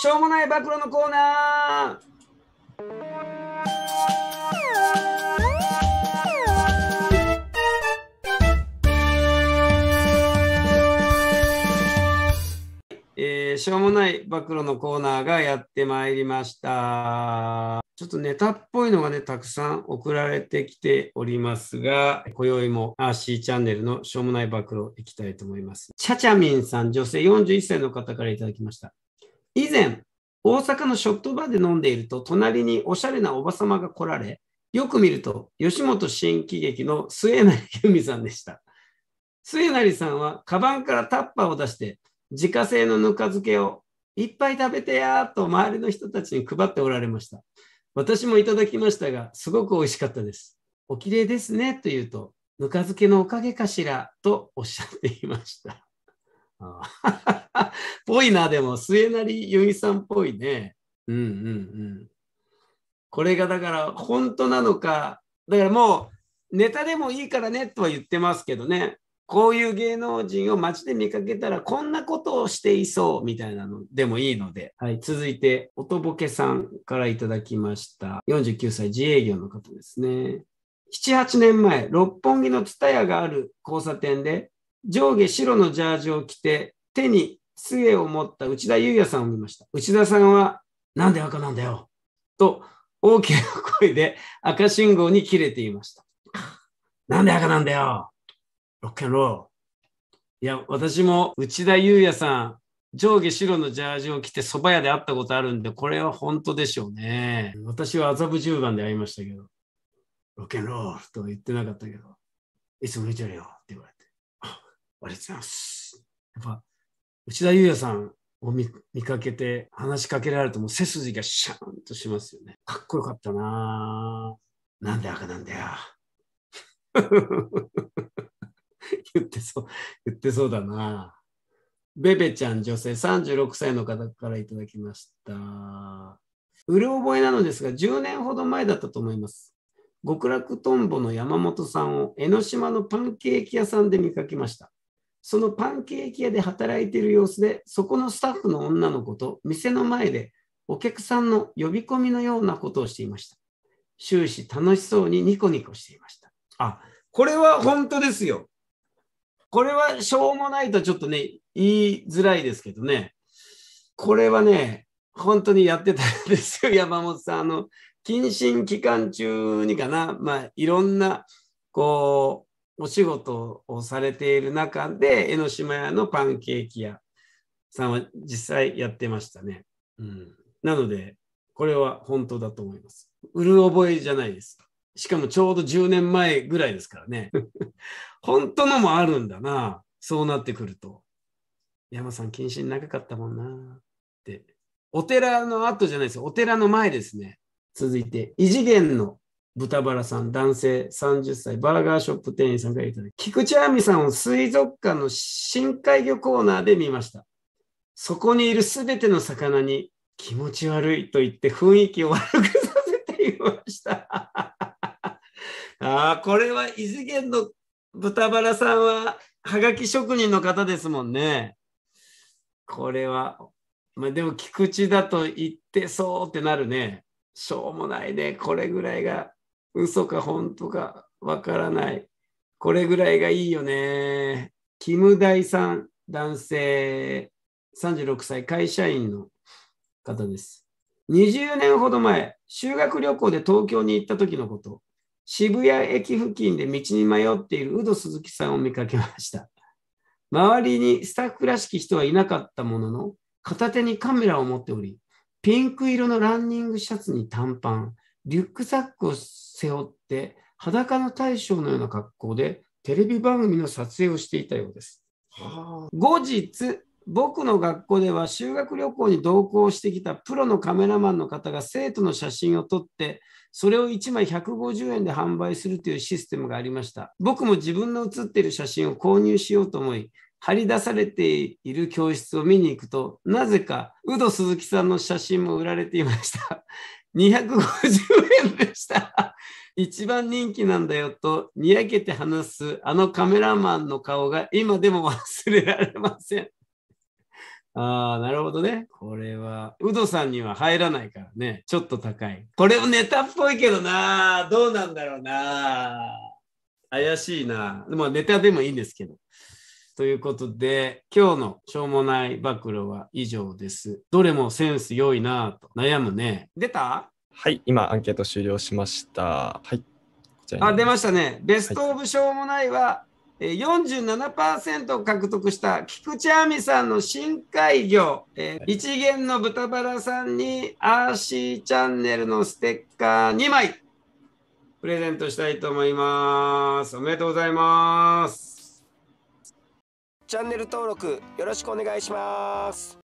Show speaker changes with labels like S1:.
S1: しょうもない暴露のコーナーえー、しょうもない暴露のコーナーがやってまいりました。ちょっとネタっぽいのがね、たくさん送られてきておりますが、今宵もアーシーチャンネルのしょうもない暴露いきたいと思います。ちゃちゃみんさん、女性41歳の方からいただきました。以前、大阪のショットバーで飲んでいると、隣におしゃれなおばさまが来られ、よく見ると、吉本新喜劇の末成由美さんでした。末成さんは、カバンからタッパーを出して、自家製のぬか漬けをいっぱい食べてやーと周りの人たちに配っておられました。私もいただきましたが、すごく美味しかったです。おきれいですねと言うと、ぬか漬けのおかげかしらとおっしゃっていました。ぽいな、でも、末成由美さんっぽいね。うんうんうん。これがだから、本当なのか、だからもう、ネタでもいいからねとは言ってますけどね、こういう芸能人を街で見かけたら、こんなことをしていそうみたいなのでもいいので、はい、続いて、おとぼけさんからいただきました。49歳、自営業の方ですね。7、8年前、六本木の蔦屋がある交差点で、上下白のジャージを着て、手に杖を持った内田裕也さんを見ました。内田さんは、なんで赤なんだよと大きな声で赤信号に切れていました。なんで赤なんだよロックンロール。いや、私も内田裕也さん、上下白のジャージを着て蕎麦屋で会ったことあるんで、これは本当でしょうね。私は麻布十番で会いましたけど、ロックンロールとは言ってなかったけど、いつも見てるよ。ありがとうございます。やっぱ、内田裕也さんを見かけて話しかけられるともう背筋がシャーンとしますよね。かっこよかったななんで赤なんだよ。言ってそう、言ってそうだなベベちゃん女性36歳の方からいただきました。うる覚えなのですが、10年ほど前だったと思います。極楽とんぼの山本さんを江ノ島のパンケーキ屋さんで見かけました。そのパンケーキ屋で働いている様子で、そこのスタッフの女の子と店の前でお客さんの呼び込みのようなことをしていました。終始楽しそうにニコニコしていました。あ、これは本当ですよ。これはしょうもないとちょっとね、言いづらいですけどね。これはね、本当にやってたんですよ、山本さん。あの、謹慎期間中にかな、まあ、いろんな、こう、お仕事をされている中で、江ノ島屋のパンケーキ屋さんは実際やってましたね。うん、なので、これは本当だと思います。売る覚えじゃないです。しかもちょうど10年前ぐらいですからね。本当のもあるんだな。そうなってくると。山さん、謹慎長かったもんな。って。お寺の後じゃないです。お寺の前ですね。続いて、異次元の豚バラさん、男性30歳、バーガーショップ店員さんがいただき、菊池亜美さんを水族館の深海魚コーナーで見ました。そこにいるすべての魚に気持ち悪いと言って雰囲気を悪くさせていました。ああ、これは異次元の豚バラさんははがき職人の方ですもんね。これは、まあ、でも菊池だと言ってそうってなるね。しょうもないね。これぐらいが嘘か本当かわからない。これぐらいがいいよね。キムダイさん、男性、36歳、会社員の方です。20年ほど前、修学旅行で東京に行った時のこと、渋谷駅付近で道に迷っているウド鈴木さんを見かけました。周りにスタッフらしき人はいなかったものの、片手にカメラを持っており、ピンク色のランニングシャツに短パン、リュックサックを背負って裸の大将のような格好でテレビ番組の撮影をしていたようです。後日僕の学校では修学旅行に同行してきたプロのカメラマンの方が生徒の写真を撮ってそれを1枚150円で販売するというシステムがありました僕も自分の写っている写真を購入しようと思い張り出されている教室を見に行くとなぜかウド鈴木さんの写真も売られていました250円でした。一番人気なんだよと、にやけて話すあのカメラマンの顔が今でも忘れられません。ああ、なるほどね。これは、ウドさんには入らないからね。ちょっと高い。これもネタっぽいけどな。どうなんだろうな。怪しいな。まあネタでもいいんですけど。ということで、今日のしょうもない暴露は以上です。どれもセンス良いなと悩むね。出たはい、今アンケート終了しました。はい。あ、出ましたね。ベストオブしょうもないは、はい47%を獲得した菊池亜美さんの深海魚、えー、一元の豚バラさんに RC チャンネルのステッカー2枚プレゼントしたいと思います。おめでとうございます。チャンネル登録よろしくお願いします